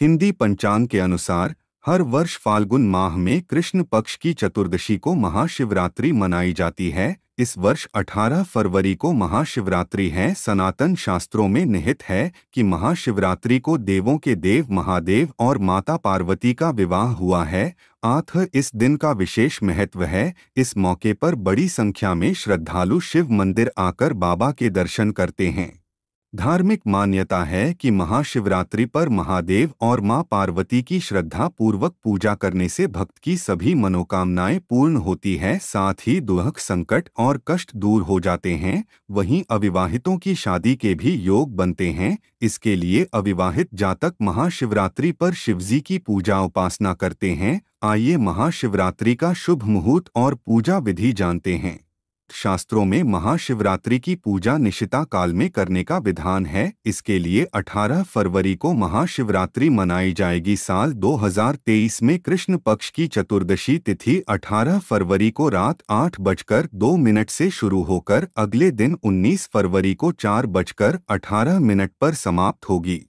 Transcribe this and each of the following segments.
हिंदी पंचांग के अनुसार हर वर्ष फाल्गुन माह में कृष्ण पक्ष की चतुर्दशी को महाशिवरात्रि मनाई जाती है इस वर्ष 18 फरवरी को महाशिवरात्रि है सनातन शास्त्रों में निहित है कि महाशिवरात्रि को देवों के देव महादेव और माता पार्वती का विवाह हुआ है आथ इस दिन का विशेष महत्व है इस मौके पर बड़ी संख्या में श्रद्धालु शिव मंदिर आकर बाबा के दर्शन करते हैं धार्मिक मान्यता है कि महाशिवरात्रि पर महादेव और मां पार्वती की श्रद्धा पूर्वक पूजा करने से भक्त की सभी मनोकामनाएं पूर्ण होती है साथ ही दुहक संकट और कष्ट दूर हो जाते हैं वहीं अविवाहितों की शादी के भी योग बनते हैं इसके लिए अविवाहित जातक महाशिवरात्रि पर शिवजी की पूजा उपासना करते हैं आइए महाशिवरात्रि का शुभ मुहूर्त और पूजा विधि जानते हैं शास्त्रों में महाशिवरात्रि की पूजा निशिता काल में करने का विधान है इसके लिए 18 फरवरी को महाशिवरात्रि मनाई जाएगी साल 2023 में कृष्ण पक्ष की चतुर्दशी तिथि 18 फरवरी को रात आठ बजकर दो मिनट से शुरू होकर अगले दिन 19 फरवरी को चार बजकर अठारह मिनट पर समाप्त होगी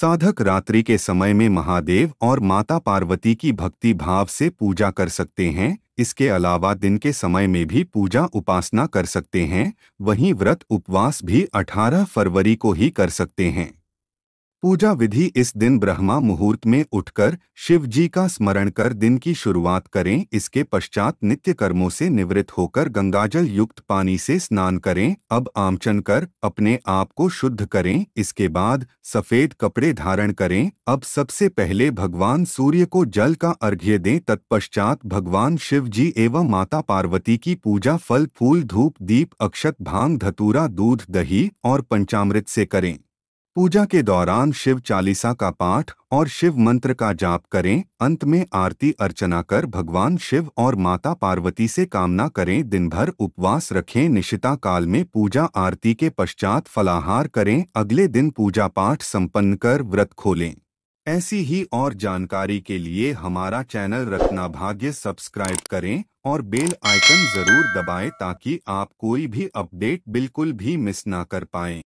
साधक रात्रि के समय में महादेव और माता पार्वती की भक्ति भाव से पूजा कर सकते हैं इसके अलावा दिन के समय में भी पूजा उपासना कर सकते हैं वहीं व्रत उपवास भी 18 फरवरी को ही कर सकते हैं पूजा विधि इस दिन ब्रह्मा मुहूर्त में उठकर शिव जी का स्मरण कर दिन की शुरुआत करें इसके पश्चात नित्य कर्मों से निवृत्त होकर गंगाजल युक्त पानी से स्नान करें अब आमचन कर अपने आप को शुद्ध करें इसके बाद सफेद कपड़े धारण करें अब सबसे पहले भगवान सूर्य को जल का अर्घ्य दें तत्पश्चात भगवान शिव जी एवं माता पार्वती की पूजा फल फूल धूप दीप अक्षत भांग धतूरा दूध दही और पंचामृत से करें पूजा के दौरान शिव चालीसा का पाठ और शिव मंत्र का जाप करें अंत में आरती अर्चना कर भगवान शिव और माता पार्वती से कामना करें दिन भर उपवास रखें निशिता काल में पूजा आरती के पश्चात फलाहार करें अगले दिन पूजा पाठ संपन्न कर व्रत खोलें ऐसी ही और जानकारी के लिए हमारा चैनल रत्ना भाग्य सब्सक्राइब करें और बेल आइकन जरूर दबाएं ताकि आप कोई भी अपडेट बिल्कुल भी मिस ना कर पाएं